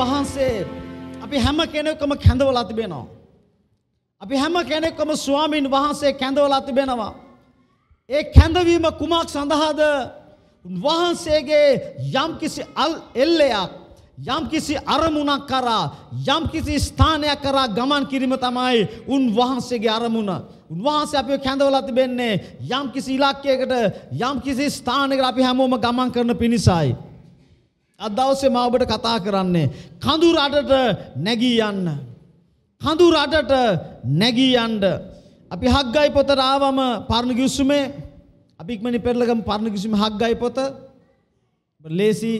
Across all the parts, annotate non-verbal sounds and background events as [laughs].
වහන්සේ අපි හැම කෙනෙක්ම කැඳවලා තිබෙනවා. අපි හැම කෙනෙක්ම ස්වාමීන් වහන්සේ කැඳවලා තිබෙනවා. ඒ කැඳවීම කුමක් සඳහාද? උන්වහන්සේගේ යම්කිසි එල්ලයක්, යම්කිසි අරමුණක් කරා, යම්කිසි ස්ථානයක් කරා ගමන් කිරීම තමයි උන්වහන්සේගේ අරමුණ. උන්වහන්සේ අපිව කැඳවලා තිබෙන්නේ යම්කිසි ඉලක්කයකට, යම්කිසි ස්ථානයකට අපි හැමෝම ගමන් කරන පිණිසයි. අදවසේ මා ඔබට කතා කරන්නේ කඳු රටට නැගී යන්න. කඳු රටට නැගී යන්න. අපි හග්ගයි පොත රාවම පරණ කිව්සුමේ අපි ඉක්මනින් පෙරලගම් පරණ කිව්සුමේ හග්ගයි පොත ලේසි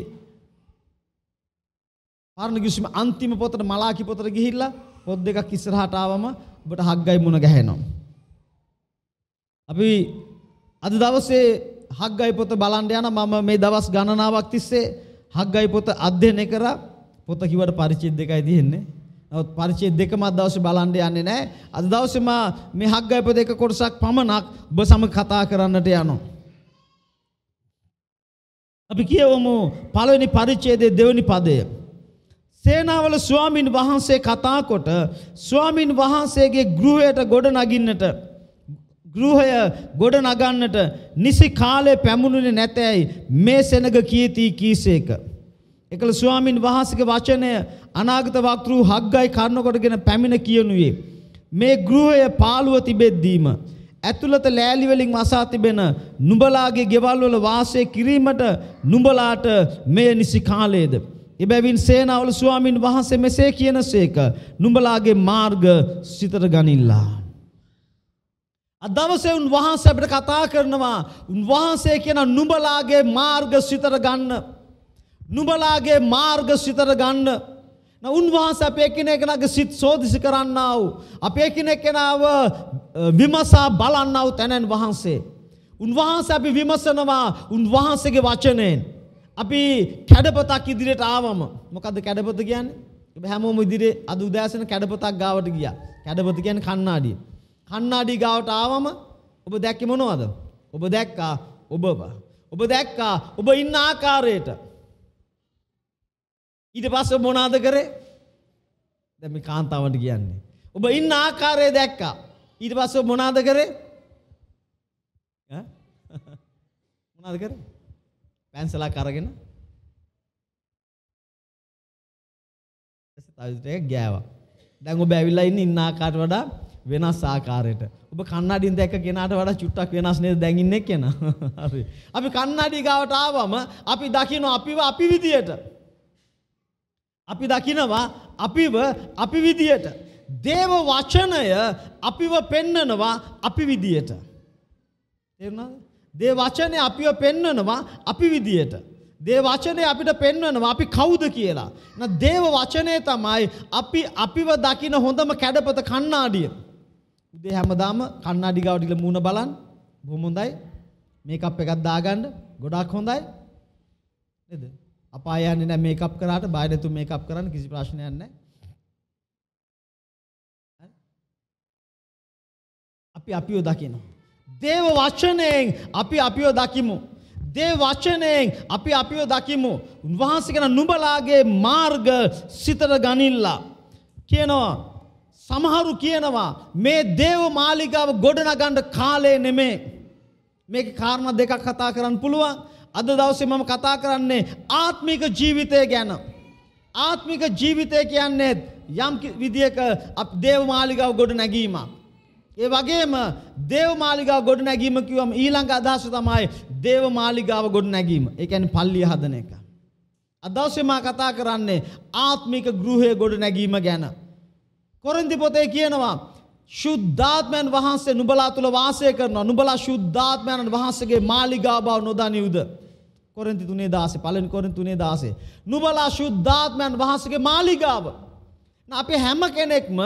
පරණ කිව්සුමේ අන්තිම පොතට මලාකි පොතට ගිහිල්ලා පොත් දෙකක් ඉස්සරහට ආවම ඔබට හග්ගයි මුණ ගැහෙනවා. අපි අද දවසේ හග්ගයි පොත බලන්න යන මම මේ දවස් ගණනාවක් තිස්සේ හග්ගයි පොත අධ්‍යයනය කරා පොත කිව්වට පරිච්ඡේද දෙකයි තියෙන්නේ. නමුත් පරිච්ඡේද දෙකම අද දවසේ බලන්න යන්නේ නැහැ. අද දවසේ මා මේ හග්ගයි පොත එක කොටසක් පමණක් ඔබ සමග කතා කරන්නට යනවා. අපි කියවමු පළවෙනි පරිච්ඡේදයේ දෙවෙනි පදය. සේනාවල ස්වාමින් වහන්සේ කතා කොට ස්වාමින් වහන්සේගේ ගෘහයට ගොඩ නගින්නට ගෘහය ගොඩ නගන්නට නිසි කාලේ පැමුණුනේ නැතැයි මේ සෙනග කීති කීසේක. එකල ස්වාමින් වහන්සේගේ වචනය අනාගත වක්තෘ හග්ගයි කර්ණ කොටගෙන පැමිණ කියනුවේ මේ ගෘහය පාළුව තිබෙද්දීම ඇතුළත ලෑලි වලින් වසා තිබෙන නුඹලාගේ ගෙවල් වල වාසය කිරීමට නුඹලාට මේ නිසි කාලයේද එබැවින් සේනාවල ස්වාමින් වහන්සේ මෙසේ කියනසේක නුඹලාගේ මාර්ග සිතට ගනිල්ලා අදවසේ උන්වහන්සේ අපිට කතා කරනවා උන්වහන්සේ කියන නුඹලාගේ මාර්ග සිතට ගන්න. නුඹලාගේ මාර්ග සිතට ගන්න. උන්වහන්සේ අපේ කෙනෙක්ලාගේ සිත් සෝදිසි කරන්නා වූ අපේ කෙනෙක්ගෙනාව විමසා බලන්නා වූ තැනන් වහන්සේ. උන්වහන්සේ අපි විමසනවා උන්වහන්සේගේ වචනයෙන්. අපි කැඩපතක් ඉදිරියට ආවම මොකද කැඩපත කියන්නේ? හැමෝම ඉදිරියේ අද උදෑසන කැඩපතක් ගාවට ගියා. කැඩපත කියන්නේ කණ්ණාඩිය. කන්නාඩි ගාවට ආවම ඔබ දැක්කේ මොනවද? ඔබ දැක්කා ඔබව. ඔබ දැක්කා ඔබ ඉන්න ආකාරයට. ඊට පස්සේ මොනවාද කරේ? දැන් මේ කාන්තාවන්ට කියන්නේ. ඔබ ඉන්න ආකාරය දැක්කා. ඊට පස්සේ මොනවාද කරේ? ඈ? මොනවාද කරේ? පැන්සලක් අරගෙන තව ගෑවා. දැන් ඔබ ඇවිල්ලා ඉන්න ඉන්න ආකාරයට වඩා වෙනස් ආකාරයට. ඔබ කන්නඩින් දැක්ක කෙනාට වඩා චුට්ටක් වෙනස් නේද දැන් ඉන්නේ කෙනා. [laughs] හරි. අපි කන්නඩි ගාවට ආවම අපි දකින්න අපිව අපි විදියට. අපි දකිනවා අපිව අපි විදියට. දේව වචනය අපිව පෙන්නනවා අපි විදියට. තේරුණාද? දේ වචනය අපිව පෙන්නනවා අපි විදියට. දේ වචනය අපිට පෙන්වනවා අපි කවුද කියලා. දේව වචනය තමයි අපි අපිව දකින හොඳම කැඩපත කණ්ණාඩිය. උදේ හැමදාම කණ්ණාඩි ගාවට ගිහලා මූණ බලන්න. බොහොම හොඳයි. මේකප් එකක් දාගන්න. ගොඩාක් හොඳයි. නේද? අපාය යන්නේ නැහැ මේකප් කරාට. බාහිර තු මේකප් කරන්න කිසි ප්‍රශ්නයක් නැහැ. අපි අපිව දකිනවා. දේව වචනයෙන් අපි අපිව දකිමු. දේ වචනයෙන් අපි අපිව දකිමු. උන්වහන්සේ කියන නුඹලාගේ මාර්ග සිතට ගනිල්ලා. කියනවා සමහරු කියනවා මේ දේව මාලිගාව ගොඩනගන්න කාලේ නෙමේ. මේක කාරණා දෙකක් කතා කරන්න පුළුවන්. අද දවසේ මම කතා කරන්නේ ආත්මික ජීවිතය ගැන. ආත්මික ජීවිතය කියන්නේ යම් විදියක දේව මාලිගාව ගොඩ නැගීමක්. ඒ වගේම දේව මාලිගාව ගොඩ නැගීම කිව්වම ඊළඟ අදහස තමයි දේව මාලිගාව ගොඩ නැගීම. ඒ කියන්නේ පල්ලිය හදන එක. අද දවසේ මම කතා කරන්නේ ආත්මික ගෘහය ගොඩ නැගීම ගැන. කොරින්ති පොතේ කියනවා ශුද්ධාත්මයන් වහන්සේ නුඹලා තුල වාසය කරනවා. නුඹලා ශුද්ධාත්මයන් වහන්සේගේ මාලිගා බව නොදනියුද? කොරින්ති 3:16 පළවෙනි කොරින්ති 3:16. නුඹලා ශුද්ධාත්මයන් වහන්සේගේ මාලිගාව. අපි හැම කෙනෙක්ම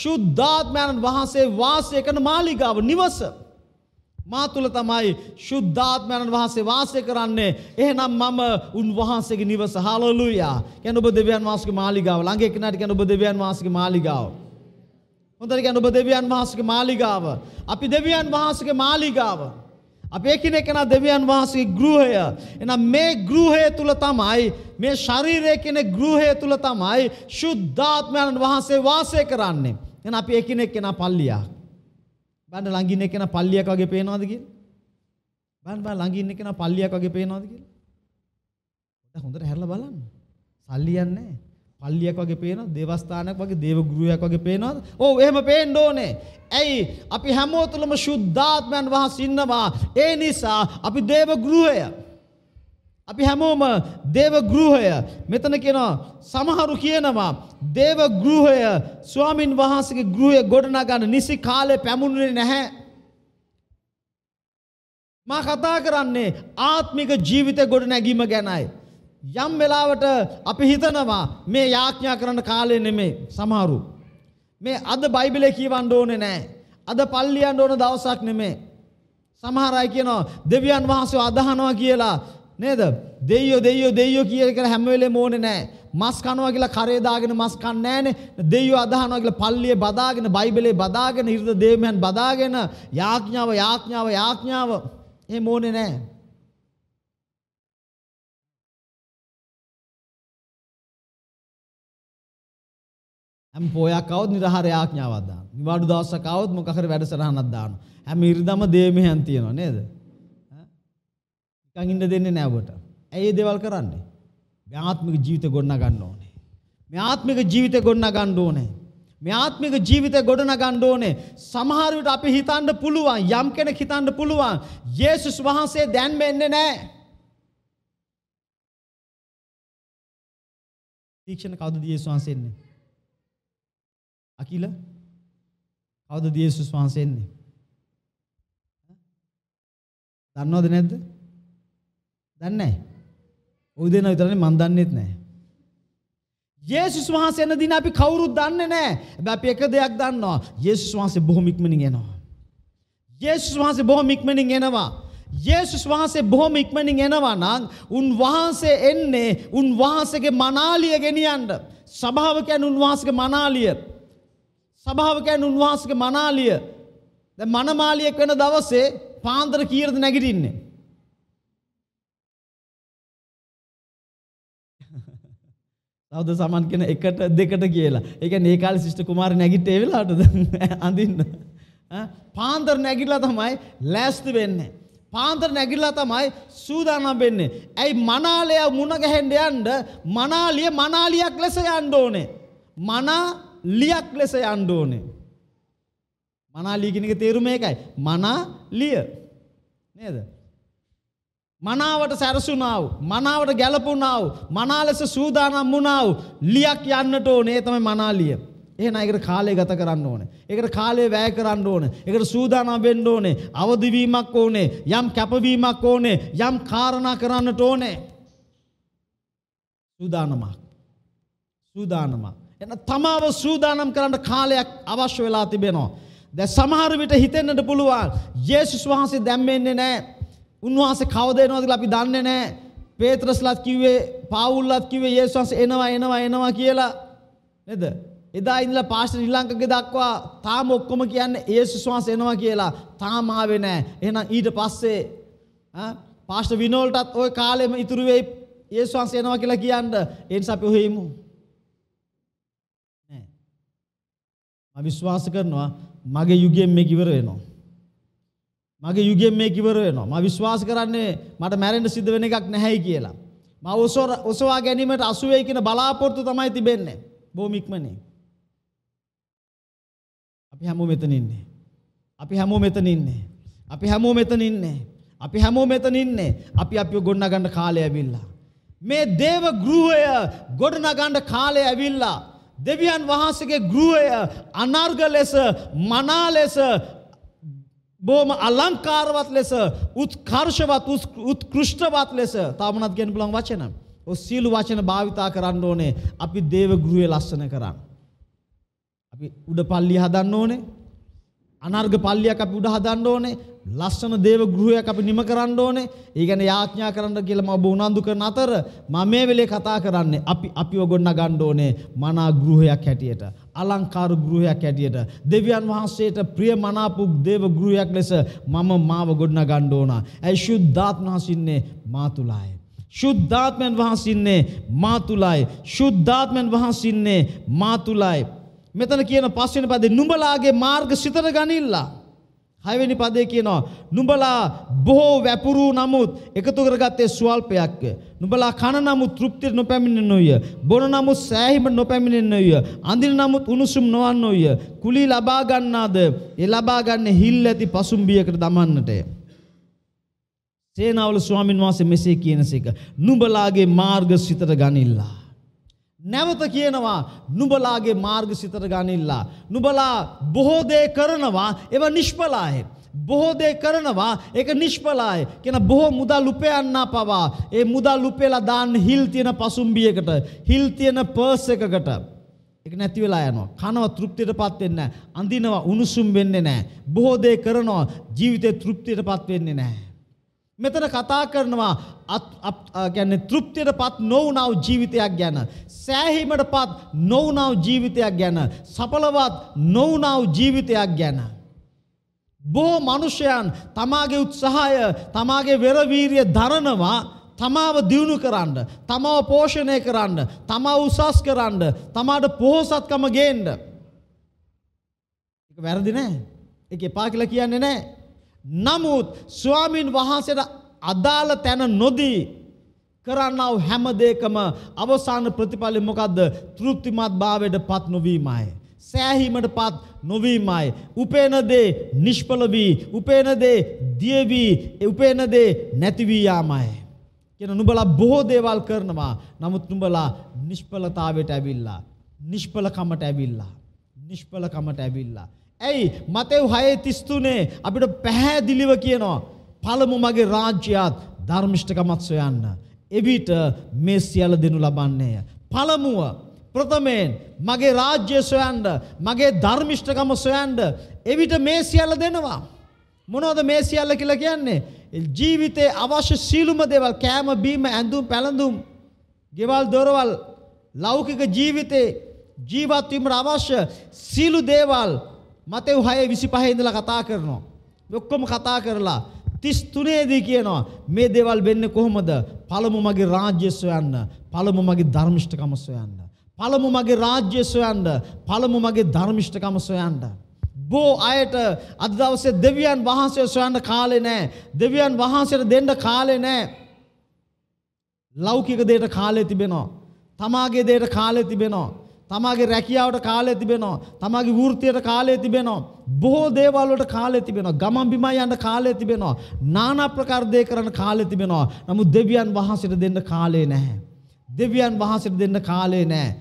ශුද්ධාත්මයන් වහන්සේ වාසය කරන මාලිගාව නිවස. මා තුල තමයි ශුද්ධාත්මයන් වහන්සේ වාසය කරන්නේ. එහෙනම් මම උන්වහන්සේගේ නිවස. හලෙලූයා. කියන ඔබ දෙවියන් වහන්සේගේ මාලිගාව. ළඟ එක්කනට කියන ඔබ දෙවියන් වහන්සේගේ මාලිගාව. හොඳට ගැන ඔබ දෙවියන් වහන්සේගේ මාලිගාව. අපි දෙවියන් වහන්සේගේ මාලිගාව. අපි එකිනෙකන දෙවියන් වහන්සේගේ ගෘහය. එහෙනම් මේ ගෘහය තුල තමයි මේ ශරීරය කියන ගෘහය තුල තමයි සුද්ධාත්මයන් වහන්සේ වාසය කරන්නේ. එහෙනම් අපි එකිනෙකන පල්ලියක්. බන්න ළඟින් එකන පල්ලියක් වගේ පේනවද කියලා? බන්න බන්න ළඟින් එකන පල්ලියක් වගේ පේනවද කියලා? හොඳට හැරලා බලන්න. සල්ලි යන්නේ නැහැ. පල්ලියක් වගේ පේනවා දේවස්ථානයක් වගේ දේවගුරුයක් වගේ පේනවා ඔව් එහෙම පේන්න ඕනේ ඇයි අපි හැමෝතුළම ශුද්ධාත්මයන් වහන්සේ ඉන්නවා ඒ නිසා අපි දේවගෘහය අපි හැමෝම දේවගෘහය මෙතන කියනවා සමහරු කියනවා දේවගෘහය ස්වාමින් වහන්සේගේ ගෘහය ගොඩනගන්න නිසි කාලේ පැමුණුනේ නැහැ මා කතා කරන්නේ ආත්මික ජීවිත ගොඩනැගීම ගැනයි යම් වෙලාවට අපි හිතනවා මේ යාඥා කරන්න කාලේ නෙමේ සමහරු. මේ අද බයිබලේ කියවන්න ඕනේ නෑ. අද පල්ලි යන්න ඕන දවසක් නෙමේ. සමහර අය කියනවා දෙවියන් වහන්සේ අදහනවා කියලා නේද? දෙයියෝ දෙයියෝ දෙයියෝ කියලා හැම වෙලේම ඕනේ නෑ. මස් කනවා කියලා කරේ දාගෙන මස් කන්නේ නැහනේ. දෙවියෝ අදහනවා කියලා පල්ලියේ බදාගෙන, බයිබලේ බදාගෙන, හිරද දේමයන් බදාගෙන යාඥාව යාඥාව යාඥාව එහෙම ඕනේ නැහැ. හැම පොයක් આવොත් නිරහාර යාඥාවක් දානවා. නිවාඩු දවසක් આવොත් මොකක් හරි වැඩසටහනක් දානවා. හැම ඉරිදම දේමෙහන් තියනවා නේද? නිකන් ඉන්න දෙන්නේ නැහැ ඔබට. ඇයි මේ දේවල් කරන්නේ? මේ ආත්මික ජීවිත ගොඩනගා ගන්න ඕනේ. මේ ආත්මික ජීවිත ගොඩනගා ගන්න ඕනේ. මේ ආත්මික ජීවිත ගොඩනගන්න ඕනේ. සමහර විට අපි හිතන්න පුළුවන් යම් කෙනෙක් හිතන්න පුළුවන් යේසුස් වහන්සේ දැන් මෙන්නේ නැහැ. තීක්ෂණ කවුද යේසුස් වහන්සේ එන්නේ? අකිල කවුද යේසුස් වහන්සේ එන්නේ? දන්නවද නැද්ද? දන්නේ නැහැ. ඔය දෙන විතරනේ මම දන්නේත් නැහැ. යේසුස් වහන්සේ එන දින අපි කවුරුත් දන්නේ නැහැ. හැබැයි අපි එක දෙයක් දන්නවා. යේසුස් වහන්සේ බොහොම ඉක්මනින් එනවා. යේසුස් වහන්සේ බොහොම ඉක්මනින් එනවා. යේසුස් වහන්සේ බොහොම ඉක්මනින් එනවා නම් උන් වහන්සේ එන්නේ උන් වහන්සේගේ මනාලිය ගෙනියන්න. සභාව කියන්නේ උන් වහන්සේගේ මනාලිය. සභාව කියන්නේ උන්වහන්සේගේ මනාලිය. දැන් මනමාලියෙක් වෙන දවසේ පාන්දර කීයද නැගිටින්නේ? තවද සමන් කියන එකට දෙකට කියලා. ඒ කියන්නේ ඒ කාලේ ශිෂ්ට කුමාර නැගිටේ වෙලාවටද අඳින්න. පාන්දර නැගිටලා තමයි ලෑස්ති වෙන්නේ. පාන්දර නැගිටලා තමයි සූදානම් වෙන්නේ. ඇයි මනාලය මුණ ගැහෙන්න යන්න මනාලිය මනාලියක් ලෙස යන්න ඕනේ. මනා ලියක් ලෙස යන්න ඕනේ. මනා ලිය කියන එක තේරුම ඒකයි. මනා ලිය. නේද? මනාවට සැරසුණා වූ, මනාවට ගැළපුණා වූ, මනා ලෙස සූදානම් වුණා වූ ලියක් යන්නට ඕනේ. ඒ තමයි මනා ලිය. එහෙනම් ඒකට කාලය ගත කරන්න ඕනේ. ඒකට කාලය වැය කරන්න ඕනේ. ඒකට සූදානම් වෙන්න ඕනේ. අවදි වීමක් ඕනේ. යම් කැපවීමක් ඕනේ. යම් කාරණා කරන්නට ඕනේ. සූදානමක්. සූදානමක්. එන තමාව සූදානම් කරන්න කාලයක් අවශ්‍ය වෙලා තිබෙනවා. දැ සමහර විට හිතෙන්නට පුළුවන් යේසුස් වහන්සේ දැම්මෙන්නේ නෑ උන්වහන්සේ කවදේනවාද කියලා අපි දන්නේ නෑ පේත්‍රස්ලත් කිව්වේ පාවුල්ලත් කිව්වේ යේසුස් වහන්සේ එනවා එනවා එනවා කියලා නේද එදා ඉඳලා පාස්ටර් ශ්‍රීලංකකේ දක්වා තාම ඔක්කොම කියන්නේ යේසුස් වහන්සේ එනවා කියලා තාම ආවේ නෑ එහෙනම් ඊට පස්සේ පාස්ටර් විනෝල්ටත් ওই කාලෙම ඉතුරු වෙයි යේසුස් වහන්සේ එනවා කියලා කියන්න ඒ නිසා අපි ඔහෙමු මම විශ්වාස කරනවා මගේ යුගයෙන් මේක ඉවර වෙනවා. මගේ යුගයෙන් මේක ඉවර වෙනවා. මම විශ්වාස කරන්නේ මට මැරෙන්න සිද්ධ වෙන එකක් නැහැයි කියලා. මම ඔසවා ගැනීමට අසු වෙයි කියන බලාපොරොත්තු තමයි තිබෙන්නේ. බොහොම ඉක්මනින්. අපි හැමෝම මෙතන ඉන්නේ. අපි හැමෝම මෙතන ඉන්නේ. අපි හැමෝම මෙතන ඉන්නේ. අපි හැමෝම මෙතන ඉන්නේ. අපි අපිව ගොඩනගන්න කාලය ඇවිල්ලා. මේ දේව ගෘහය ගොඩනගන්න කාලය ඇවිල්ලා. දෙවියන් වහන්සේගේ ගෘහය අනර්ග ලෙස මනා ලෙස බොහොම අලංකාරවත් ලෙස උත්කර්ෂවත් උත්කෘෂ්ඨවත් ලෙස තාමනත් ගන්න පුළුවන් වචන. ඔය සීළු වචන භාවිතා කරන්න ඕනේ. අපි දේව ගෘහය ලස්සන කරන්න. අපි උඩ පල්ලිය හදන්න ඕනේ. අනර්ග පල්ලියක් අපි උඩ හදන්න ඕනේ. ලස්සන දේව ගෘහයක් අපි නිම කරන්න ඕනේ. ඒ කියන්නේ යාඥා කරන්න කියලා මම ඔබ උනන්දු කරන අතර මම මේ වෙලේ කතා කරන්නේ අපි අපිව ගොඩනගන්න ඕනේ මනා ගෘහයක් හැටියට. අලංකාර ගෘහයක් හැටියට දෙවියන් වහන්සේට ප්‍රිය මනාපු දේව ගෘහයක් ලෙස මම මාව ගොඩනගන්න ඕන. ඇයි ශුද්ධාත්ම වහන්සින්නේ මා තුලයි. ශුද්ධාත්මයන් වහන්සින්නේ මා තුලයි. ශුද්ධාත්මයන් වහන්සින්නේ මා තුලයි. මෙතන කියන පස්වෙනි පදේ නුඹලාගේ මාර්ග සිතර ගනිල්ලා හයවෙනි පදේ කියනවා නුඹලා බොහෝ වැපුරු නමුත් එකතු කරගත්තේ ස්වල්පයක්ය. නුඹලා කන නමුත් තෘප්තිය නොපැමිණෙන්නේය. බොන නමුත් සෑහීම නොපැමිණෙන්නේය. අඳින නමුත් උණුසුම් නොවන්නේය. කුලී ලබා ගන්නාද ඒ ලබා ගන්න හිල් ඇති පසුම්බියකට දමන්නටය. සේනාවල ස්වාමින් වහන්සේ මෙසේ කියන සේක. නුඹලාගේ මාර්ග සිතට ගනිල්ලා. නැවත කියනවා නුබලාගේ මාර්ග සිතට ගනිල්ලා. නුබලා බොහෝදේ කරනවා එව නිෂ්පලායේ. බොහෝදේ කරනවා එක නිෂ්පලාය කෙන බොහෝ මුදල් උපයන්න පවා ඒ මුදල් උපෙලා දාන්න හිල් තියෙන පසුම්බියකට හිල් තියෙන පර්ස් එකකට එක නැති වෙලා යනවා කනව තෘප්තියටපත් වෙන්නේ නැහැ අඳිනවා උණුසුම් වෙන්නේ නැහැ බොහෝ දේ කරනවා ජීවිතේ තෘප්තියටපත් වෙන්නේ නැහැ මෙතන කතා කරනවා ගැන තෘප්තියට පත් නොවනාව ජීවිතයක් ගැන. සෑහීමට පත් නොවනාව ජීවිතයක් ගැන. සපලවත් නොවනාව ජීවිතයක් ගැන. බෝ මනුෂ්‍යයන් තමාගේ උත්සාහය තමාගේ වෙරවීරිය දරනවා තමාව දියුණු කරන්න. තමාව පෝෂණය කරන්න. තමා උසස් කරන්න. තමාට පොහොසත්කම ගේන්න. එක වැරදි නෑ. එක එපා කියලා කියන්නේ නෑ. නමුත් ස්වාමින් වහන්සේට අදාළ තැන නොදී කරන්නව හැම දෙයකම අවසාන ප්‍රතිඵලය මොකද්ද? තෘප්තිමත් භාවයට පත් නොවීමයි. සෑහීමට පත් නොවීමයි. උපේන දේ නිෂ්ඵල වී, උපේන දේ දිය වී, උපේන දේ නැති වී යාමයි. කියන නුඹලා බොහෝ දේවල් කරනවා. නමුත් නුඹලා නිෂ්ඵලතාවයට ඇවිල්ලා, නිෂ්ඵලකමට ඇවිල්ලා, නිෂ්ඵලකමට ඇවිල්ලා. ඇයි මතෙව් 6:33 අපිට පැහැදිලිව කියනවා පළමු මගේ රාජ්‍යයත් ධර්මිෂ්ඨකමත් සොයන්න. එවිට මේ සියල්ල දෙනු ලබන්නේය. පළමුව ප්‍රථමයෙන් මගේ රාජ්‍ය සොයන්න, මගේ ධර්මිෂ්ඨකම සොයන්න එවිට මේ සියල්ල දෙනවා. මොනවද මේ සියල්ල කියලා කියන්නේ? ජීවිතේ අවශ්‍ය සීලුම දේවල් කෑම බීම ඇඳුම් පැළඳුම් ගෙවල් දොරවල් ලෞකික ජීවිතේ ජීවත් වීමට අවශ්‍ය සීලු දේවල් මතෙව් 6:25 ඉඳලා කතා කරනවා. ඔක්කොම කතා කරලා 33දී කියනවා මේ දේවල් වෙන්නේ කොහොමද? පළමු මගේ රාජ්‍ය සොයන්න, පළමු මගේ ධර්මිෂ්ඨකම සොයන්න, පළමු මගේ රාජ්‍ය සොයන්න, පළමු මගේ ධර්මිෂ්ඨකම සොයන්න. බෝ අයට අද දවසේ දෙවියන් වහන්සේ සොයන්න කාලේ නැහැ. දෙවියන් වහන්සේට දෙන්න කාලේ නැහැ. ලෞකික දෙයට කාලේ තිබෙනවා. තමාගේ දෙයට කාලේ තිබෙනවා. තමාගේ රැකියාවට කාලය තිබෙනවා. තමාගේ වෘත්තියට කාලය තිබෙනවා. බොහෝ දේවල් වලට කාලය තිබෙනවා. ගමන් බිම යන්න කාලය තිබෙනවා. নানা ප්‍රකාර දේ කරන්න කාලය තිබෙනවා. නමුත් දෙවියන් වහන්සේට දෙන්න කාලය නැහැ. දෙවියන් වහන්සේට දෙන්න කාලය නැහැ.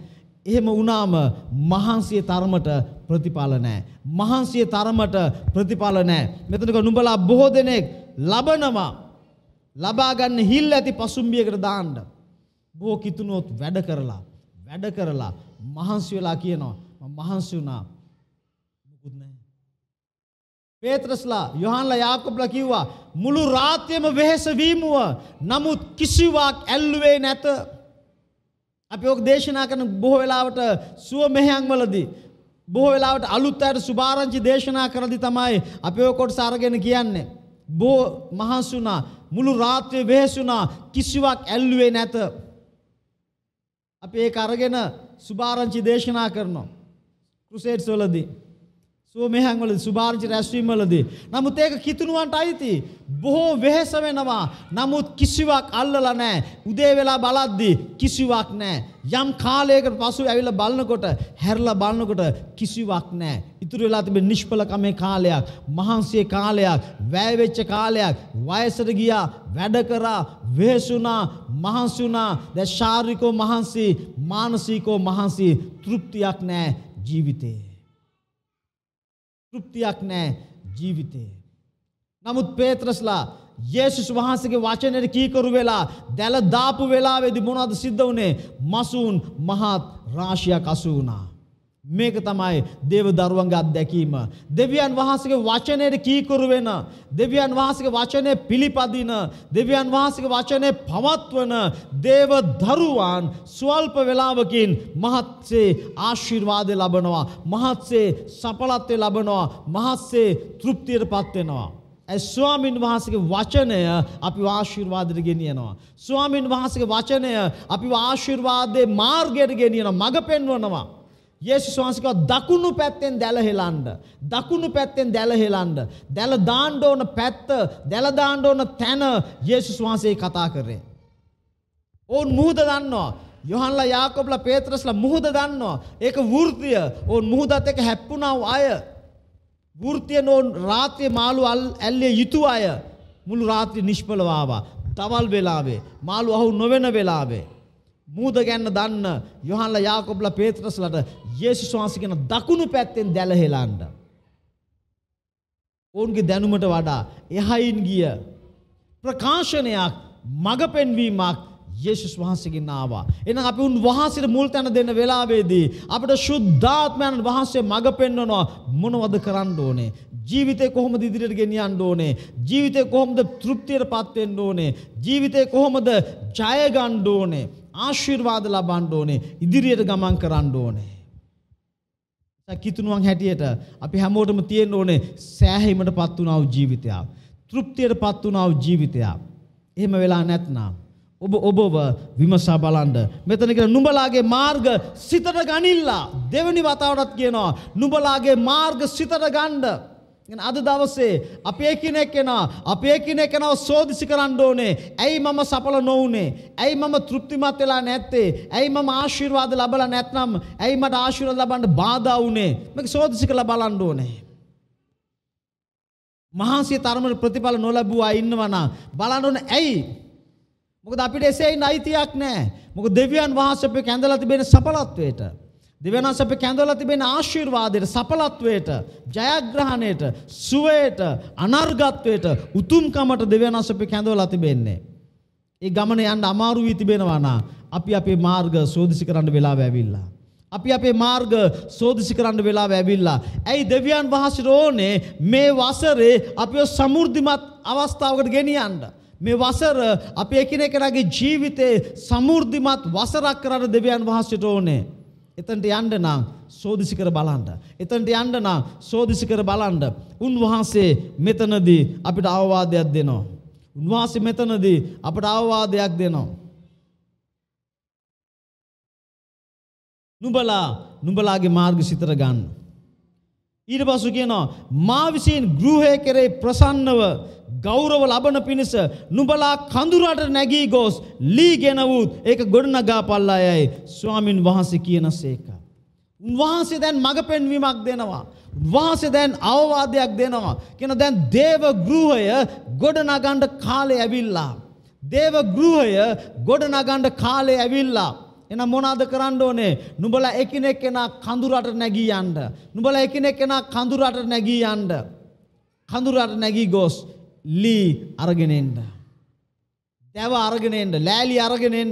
එහෙම වුණාම මහන්සිය තරමට ප්‍රතිඵල නැහැ. මහන්සිය තරමට ප්‍රතිඵල නැහැ. මෙතනක නුඹලා බොහෝ දෙනෙක් ලබනවා. ලබා ගන්න හිල් ඇති පසුම්බියකට දාන්න. බොහෝ කිතුනොත් වැඩ කරලා වැඩ කරලා මහන්සි වෙලා කියනවා මම මහන්සි වුණා මොකුත් නැහැ. පේත්‍රස්ලා යොහන්ලා යාකෝබ්ලා කිව්වා මුළු රාත්‍රියම වෙහෙස වීමුව නමුත් කිසිවක් ඇල්ලුවේ නැත. අපි ඔක් දේශනා කරන බොහෝ වෙලාවට සුව මෙහෙයන් වලදී බොහෝ වෙලාවට අලුත් අයට සුභාරංචි දේශනා කරදී තමයි අපි ඔය කොටස අරගෙන කියන්නේ. බෝ මහන්සි වුණා මුළු රාත්‍රිය වෙහෙසුණා කිසිවක් ඇල්ලුවේ නැත. අපි ඒක අරගෙන සුභාරංචි දේශනා කරනවා. ක්‍රුසේඩ්ස් වලදී සුවමෙහන්වල සුභාර්ජි රැස්වීමවලදී. නමුත් ඒක කිතුණුවන්ට අයිති. බොහෝ වෙහෙස වෙනවා. නමුත් කිසිවක් අල්ලලා නැහැ. උදේ වෙලා බලද්දී කිසිවක් නැහැ. යම් කාලයකට පසු ඇවිල්ලා බලනකොට හැරලා බලනකොට කිසිවක් නැහැ. ඉතුරු වෙලා තිබෙන නිෂ්පලකමේ කාලයක්, මහන්සියේ කාලයක්, වැය වෙච්ච කාලයක්, වයසට ගියා, වැඩ කරා, වෙහෙසුණා, මහන්සි වුණා. දැන් ශාරීරිකව මහන්සි, මානසිකව මහන්සි, තෘප්තියක් නැහැ ජීවිතේ. තෘප්තියක් නැහැ ජීවිතේ. නමුත් පේත්‍රස්ලා යේසුස් වහන්සේගේ වචනයට කීකරු වෙලා දැල දාපු වෙලාවේදී මොනවද සිද්ධ වුනේ? මසුන් මහත් රාශියක් අසු වුණා. මේක තමයි දේව දරුවන්ගේ අත්දැකීම. දෙවියන් වහන්සේගේ වචනයට කීකරු වෙන, දෙවියන් වහන්සේගේ වචනේ පිළිපදින, දෙවියන් වහන්සේගේ වචනේ පවත්වන දේව දරුවන් ස්වල්ප වේලාවකින් මහත්සේ ආශිර්වාද ලැබනවා, මහත්සේ සඵලත්වය ලැබනවා, මහත්සේ තෘප්තියටපත් වෙනවා. ස්වාමින් වහන්සේගේ වචනය අපි ආශිර්වාදයට ගෙනියනවා. ස්වාමින් වහන්සේගේ වචනය අපි ආශිර්වාදයේ මාර්ගයට ගෙනියනවා, මඟ පෙන්වනවා. යේසුස් වහන්සේ කිව්වා දකුණු පැත්තෙන් දැල හෙලන්න. දකුණු පැත්තෙන් දැල හෙලන්න. දැල දාන්න ඕන පැත්ත, දැල දාන්න ඕන තැන යේසුස් වහන්සේ කතා කරේ. ඕන් මුහුද දන්නවා. යොහන්ලා යාකොබ්ලා පේත්‍රස්ලා මුහුද දන්නවා. ඒක වෘත්තිය. ඕන් මුහුදත් එක හැප්පුණා අය. වෘත්තිය නෝන් රාත්‍රියේ මාළු ඇල්ලේ යුතු අය. මුළු රාත්‍රිය නිෂ්පලව ආවා. තවල් වෙලාවේ මාළු අහු නොවන වෙලාවේ මූද ගැන්න දන්න යොහන්ල යාකොබ්ල පේත්‍රස්ලට යේසු වහන්සේ කියන දකුණු පැත්තෙන් දැලහෙලන්න. ඔවුන්ගේ දැනුමට වඩා එහයින් ගිය ප්‍රකාශනයක් මඟ පෙන්වීමක් යේසුස් වහන්සේගෙන් ආවා. එහෙනම් අපි උන් වහන්සේට මුල් තැන දෙන්න වෙලාවේදී අපිට සුද්ධාත්මයන් වහන්සේ මඟ පෙන්වනවා මොනවද කරන්න ඕනේ? ජීවිතේ කොහොමද ඉදිරියට ගෙනියන්න ඕනේ? ජීවිතේ කොහොමද තෘප්තියටපත් වෙන්න ඕනේ? ජීවිතේ කොහොමද ජය ගන්න ඕනේ? ආශිර්වාද ලබන්න ඕනේ ඉදිරියට ගමන් කරන්න ඕනේ. කිතුණුවන් හැටියට අපි හැමෝටම තියෙන්න ඕනේ සෑහීමටපත් උනාව ජීවිතයක්. තෘප්තියටපත් උනාව ජීවිතයක්. එහෙම වෙලා නැත්නම් ඔබ ඔබව විමසා බලන්න. මෙතන කියන නුඹලාගේ මාර්ග සිතට ගනිල්ලා. දෙවෙනි වතාවටත් කියනවා නුඹලාගේ මාර්ග සිතට ගන්න. අද දවසේ අපේ කෙනෙක් කෙනා අපේ කෙනෙක් කෙනාව සෝදිසි කරන්න ඕනේ. ඇයි මම සඵල නොවුනේ? ඇයි මම තෘප්තිමත් වෙලා නැත්තේ? ඇයි මම ආශිර්වාද ලැබලා නැත්නම් ඇයි මට ආශිර්වාද ලබන්න බාධා වුනේ? මේක සෝදිසි කරලා බලන්න ඕනේ. මහන්සිය තරමට ප්‍රතිඵල නොලැබුවා ඉන්නවනම් බලන්න ඕනේ ඇයි? මොකද අපිට එසේ ඉන්න අයිතියක් නැහැ. මොකද දෙවියන් වහන්සේ අපි කැඳලා තිබෙන සඵලත්වයට. දෙවන සැප කැඳවලා තිබෙන ආශිර්වාදයට සඵලත්වයට ජයග්‍රහණයට සුවයට අනර්ගත්වයට උතුම්කමට දෙවන සැප කැඳවලා තිබෙන්නේ. ඒ ගමන යන්න අමාරු වී තිබෙනවා නම් අපි අපේ මාර්ග සෝදිසි කරන්න වෙලාව ඇවිල්ලා. අපි අපේ මාර්ග සෝදිසි කරන්න වෙලාව ඇවිල්ලා. ඇයි දෙවියන් වහන්සේට ඕනේ මේ වසරේ අපිව සමෘද්ධිමත් අවස්ථාවකට ගෙනියන්න. මේ වසර අපි එකිනෙකගේ ජීවිතේ සමෘද්ධිමත් වසරක් කරන්න දෙවියන් වහන්සේට ඕනේ. එතනට යන්න නම් සෝදිසි කර බලන්න. එතනට යන්න නම් සෝදිසි කර බලන්න. උන්වහන්සේ මෙතනදී අපිට අවවාදයක් දෙනවා. උන්වහන්සේ මෙතනදී අපට අවවාදයක් දෙනවා. නුඹලා නුඹලාගේ මාර්ග සිතර ගන්න. ඊට පසු කියනවා මා විසින් ගෘහය කෙරේ ප්‍රසන්නව ගෞරව ලබන පිණිස නුඹලා කඳුරට නැගී ගොස් ලීගෙන වූත් ඒක ගොඩනගා පල්ලායයි ස්වාමින් වහන්සේ කියන සේක. උන්වහන්සේ දැන් මඟ පෙන්වීමක් දෙනවා. උන්වහන්සේ දැන් අවවාදයක් දෙනවා. කියන දැන් දේව ගෘහය ගොඩනගන්න කාලේ ඇවිල්ලා. දේව ගෘහය ගොඩනගන්න කාලේ ඇවිල්ලා. එන මොනාද කරන්න ඕනේ? නුඹලා එකිනෙක කෙනා කඳුරට නැගී යන්න. නුඹලා එකිනෙක කෙනා කඳුරට නැගී යන්න. කඳුරට නැගී ගොස් ලී අරගෙන එන්න. දැව අරගෙන එන්න, ලෑලි අරගෙන එන්න,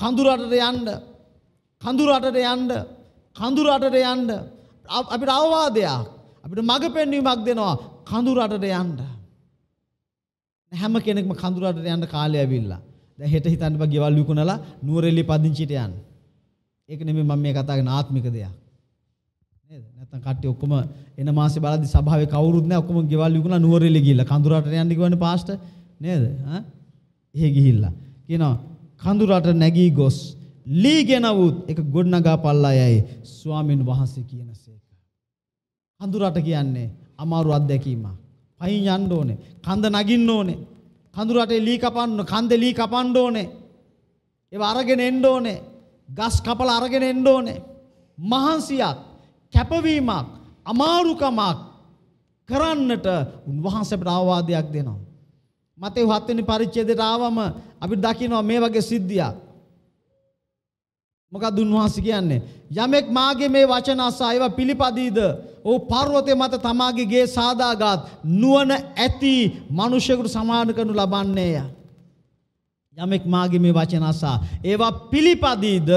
කඳු රටට යන්න. කඳු රටට යන්න. කඳු රටට යන්න. අපිට අවවාදයක්. අපිට මඟ පෙන්වීමක් දෙනවා කඳු රටට යන්න. හැම කෙනෙක්ම කඳු රටට යන්න කාලය ඇවිල්ලා. දැන් හෙට හිතන්න බා ගෙවල් විකුණලා නුවරඑළිය පදිංචියට යන්න. ඒක නෙමෙයි මම මේ කතා කරන ආත්මික දෙයක්. නේද? නැත්තම් කට්ටිය ඔක්කොම එන මාසේ බලද්දි සභාවේ කවුරුත් නැහැ. ඔක්කොම ගෙවල් විකුණලා නුවරඑළිය ගිහිල්ලා කඳුරට යන්න කිව්වනේ පාස්ටර් නේද? ආ? එහෙ ගිහිල්ලා. කියනවා කඳුරට නැගී ගොස් ලී ගෙනවුත් එක ගොඩනගා පල්ලා යයි ස්වාමීන් වහන්සේ කියනසේක. කඳුරට කියන්නේ අමාරු අත්දැකීමක්. පයින් යන්න ඕනේ. කඳ නගින්න ඕනේ. කඳුරටේ ලී කපන්න කන්දේ ලී කපන්න ඕනේ. ඒව අරගෙන එන්න ඕනේ. ගස් කපලා අරගෙන එන්න ඕනේ. මහන්සියක් කැපවීමක් අමාරුකමක් කරන්නට උන්වහන්සේට ආවාදයක් දෙනවා. මතේ 7 වෙනි පරිච්ඡේදයට ආවම අපි දකිනවා මේ වගේ සිද්ධියක්. මොකද උන්වහන්සේ කියන්නේ යමෙක් මාගේ මේ වචන අසා ඒවා පිළිපදීද ඔව් පර්වතය මත තමාගේ ගේ සාදාගත් නුවණ ඇති මිනිසෙකුට සමාන කරනු ලබන්නේය. යමෙක් මාගේ මේ වචන අසා ඒවා පිළිපදීද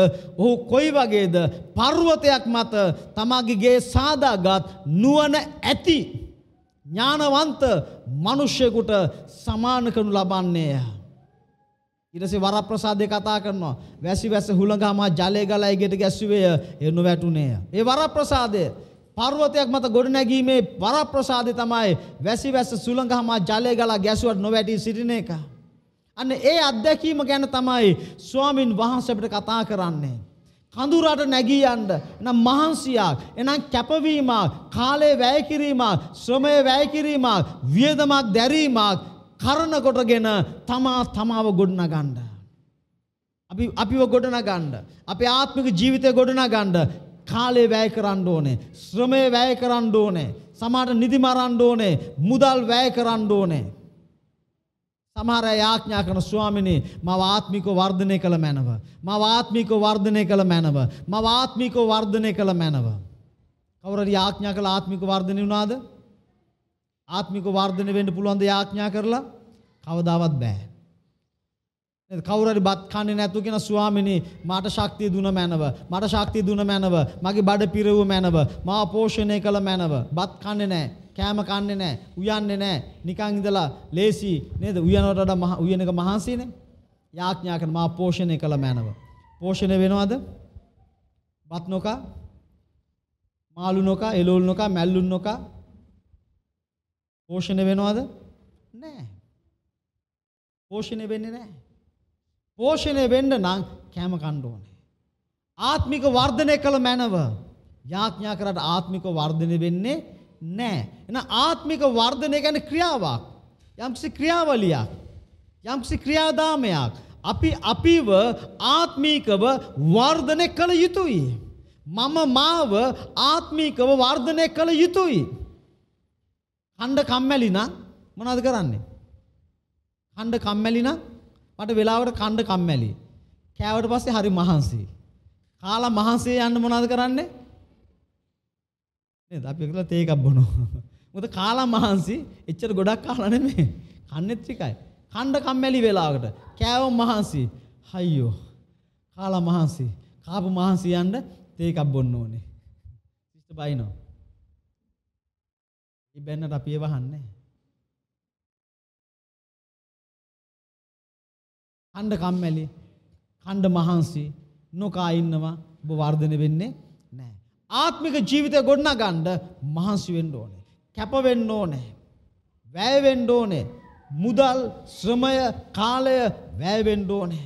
ඔහු කොයි වගේද පර්වතයක් මත තමාගේ ගේ සාදාගත් නුවණ ඇති ඥානවන්ත මිනිසෙකුට සමාන කරනු ලබන්නේය ඊටසේ වරප්‍රසාදේ කතා කරනවා වැසි වැස හුළඟාමා ජලය ගලා එගෙට ගැස්සුවේය එනු වැටුනේය ඒ වරප්‍රසාදය පර්වතයක් මත ගොඩනැගීමේ වරප්‍රසාදේ තමයි වැසි වැස සුළඟාමා ජලය ගලා ගැසුවට නොවැටි සිටින එකයි අන්න ඒ අත්දැකීම ගැන තමයි ස්වාමින් වහන්සේ අපිට කතා කරන්නේ. කඳුරට නැගී යන්න එනම් මහන්සියක් එනම් කැපවීමක් කාලය වැය කිරීමක් ශ්‍රමය වැය කිරීමක් වියදමක් දැරීමක් කරන කොටගෙන තමා තමාව ගොඩනගන්න අපි අපිව ගොඩනගන්න අපේ ආත්මික ජීවිතය ගොඩනගන්න කාලය වැය කරන්න ඕනේ ශ්‍රමය වැය කරන්න ඕනේ සමහරට නිදි මරන්න ඕනේ මුදල් වැය කරන්න ඕනේ සමහර අය ආඥා කරන ස්වාමිනේ මව ආත්මිකව වර්ධනය කළ මැනව. මව ආත්මිකව වර්ධනය කළ මැනව. මව ආත්මිකව වර්ධනය කළ මැනව. කවුරු හරි ආඥා කළ ආත්මික වර්ධනය වුණාද? ආත්මික වර්ධනය වෙන්න පුළුවන් ද ආඥා කරලා? කවදාවත් බෑ. නේද? කවුරු හරි බත් කන්නේ නැතු කියන ස්වාමිනේ මට ශක්තිය දුන මැනව. මට ශක්තිය දුන මැනව. මගේ බඩ පිරවුව මැනව. මාව පෝෂණය කළ මැනව. බත් කන්නේ නැහැ. කෑම කන්නේ නැහැ, උයන්නේ නැහැ. නිකන් ඉඳලා ලේසි නේද? උයනට වඩා මහ උයන එක මහන්සියනේ. යාඥා කරන මා පෝෂණය කළ මැනව. පෝෂණය වෙනවද? බත් නොකා, මාළු නොකා, එළවලු නොකා, මැල්ලුන් නොකා පෝෂණය වෙනවද? නැහැ. පෝෂණය වෙන්නේ නැහැ. පෝෂණය වෙන්න නම් කෑම කන්න ඕනේ. ආත්මික වර්ධනය කළ මැනව. යාඥා කරාට ආත්මික වර්ධනය වෙන්නේ නැහැ. එහෙනම් ආත්මික වර්ධනය කියන්නේ ක්‍රියාවක්. යම්කිසි ක්‍රියාවලියක්. යම්කිසි ක්‍රියාදාමයක්. අපි අපිව ආත්මිකව වර්ධනය කළ යුතුයි. මම මාව ආත්මිකව වර්ධනය කළ යුතුයි. කණ්ඩ කම්මැලි නම් මොනවද කරන්නේ? කණ්ඩ කම්මැලි නම් මට වෙලාවට කණ්ඩ කම්මැලි. කෑවට පස්සේ හරි මහන්සි. කාලා මහන්සිය යන්න මොනවද කරන්නේ? නේද? අපි එකලා තේ එකක් බොනවා. මොකද කාලා මහන්සි එච්චර ගොඩක් කාලා නෙමෙයි. කන්නේත් ටිකයි. කණ්ඩ කම්මැලි වෙලාවකට කෑව මහන්සි. අයියෝ. කාලා මහන්සි. කාපු මහන්සි යන්න තේ එකක් බොන්න ඕනේ. සිස්ට බයිනෝ. ඉබෙන්නට අපි ඒව අහන්නේ. කණ්ඩ කම්මැලි කණ්ඩ මහන්සි නොකා ඉන්නවා ඔබ වර්ධනය වෙන්නේ ආත්මික ජීවිතය ගොඩනගන්න මහන්සි වෙන්න ඕනේ. කැප වෙන්න ඕනේ. වැය වෙන්න ඕනේ. මුදල්, ශ්‍රමය, කාලය වැය වෙන්න ඕනේ.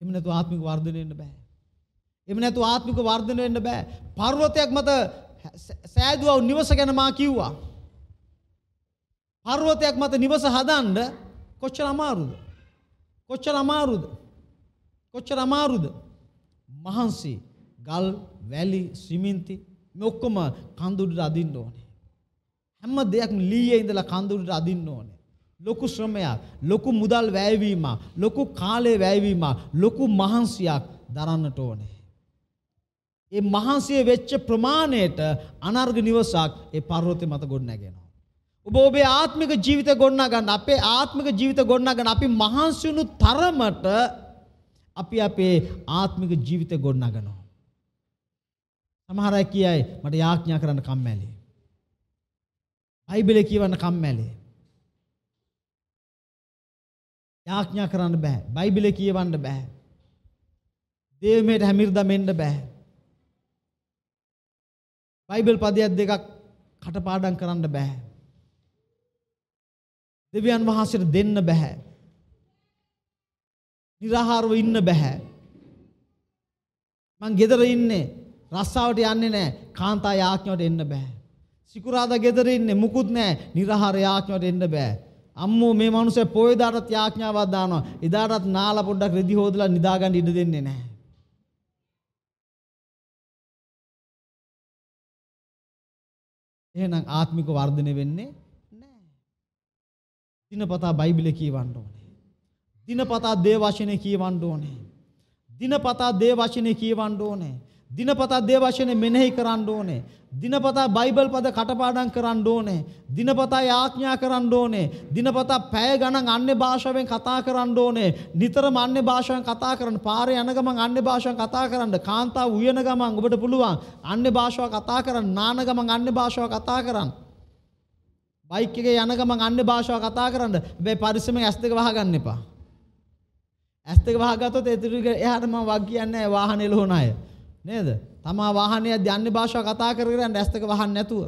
එමු නැතු ආත්මික වර්ධනය වෙන්න බෑ. එමු නැතු ආත්මික වර්ධනය වෙන්න බෑ. පර්වතයක් මත සෑදුවව නිවස ගැන මා කිව්වා. පර්වතයක් මත නිවස හදන්න කොච්චර අමාරුද? කොච්චර අමාරුද? කොච්චර අමාරුද? මහන්සි, ගල්, වැලි, සිමෙන්ති මේ ඔක්කොම කඳුඩට අදින්න ඕනේ. හැම දෙයක්ම ලීයේ ඉඳලා කඳුඩට අදින්න ඕනේ. ලොකු ශ්‍රමයක්, ලොකු මුදල් වැයවීමක්, ලොකු කාලය වැයවීමක්, ලොකු මහන්සියක් දරන්නට ඕනේ. ඒ මහන්සිය වෙච්ච ප්‍රමාණයට අනර්ග නිවසක් ඒ පර්වතය මත ගොඩනැගෙනවා. ඔබ ඔබේ ආත්මික ජීවිත ගොඩනගන්න අපේ ආත්මික ජීවිත ගොඩනගන්න අපි මහන්සි වුණු තරමට අපි අපේ ආත්මික ජීවිතය ගොඩනගනවා. සමහර අය කියයි මට යාඥා කරන්න කම්මැලි. බයිබලේ කියවන්න කම්මැලි. යාඥා කරන්න බෑ. බයිබලේ කියවන්න බෑ. දේවමේට හැමිරිදම එන්න බෑ. බයිබල් පදයක් දෙකක් කටපාඩම් කරන්න බෑ. දෙවියන් වහන්සේට දෙන්න බෑ. නිරහාරව ඉන්න බෑ. මං ගෙදර ඉන්නේ රස්සාවට යන්නේ නෑ. කාන්තා යාඥාවට එන්න බෑ. සිකුරාදා ගෙදර ඉන්නේ මුකුත් නෑ. නිරහාර යාඥාවට එන්න බෑ. අම්මෝ මේ මනුස්සයා පොයදාටත් යාඥාවක් දානවා. එදාටත් නාලා පොඩ්ඩක් රෙදි හොදලා නිදාගන්න ඉඩ දෙන්නේ නැහැ. එහෙනම් ආත්මික වර්ධනය වෙන්නේ නැහැ. දිනපතා බයිබලේ කියවන්න ඕනේ. දිනපතා දේ වචනේ කියවන්න ඕනේ. දිනපතා දේ වචනේ කියවන්න ඕනේ. දිනපතා දේ වචනේ මෙනෙහි කරන්න ඕනේ. දිනපතා බයිබල් පද කටපාඩම් කරන්න ඕනේ. දිනපතා යාඥා කරන්න ඕනේ. දිනපතා පැය ගණන් අන්‍ය භාෂාවෙන් කතා කරන්න ඕනේ. නිතරම අන්‍ය භාෂාවෙන් කතා කරන්න. පාරේ යන ගමන් අන්‍ය භාෂාවෙන් කතා කරන්න. කාන්තාව උයන ගමන් ඔබට පුළුවන් අන්‍ය භාෂාව කතා කරන්න. නාන ගමන් අන්‍ය භාෂාව කතා කරන්න. බයික් එකේ යන ගමන් අන්‍ය භාෂාව කතා කරන්න. හැබැයි පරිස්සමෙන් ඇස් දෙක වහගන්න එපා. ඇස් දෙක වහගත්තොත් ඒතුරු එහාට මම වග කියන්නේ වාහනේ ලොහන අය. නේද? තමා වාහනේ යන්නේ භාෂාව කතා කර කර යන ඇස් දෙක වහන්න නැතුව.